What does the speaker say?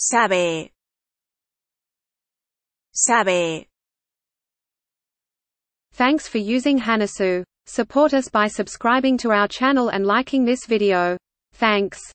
sabe, sabe. Thanks for using Hanasu. Support us by subscribing to our channel and liking this video. Thanks.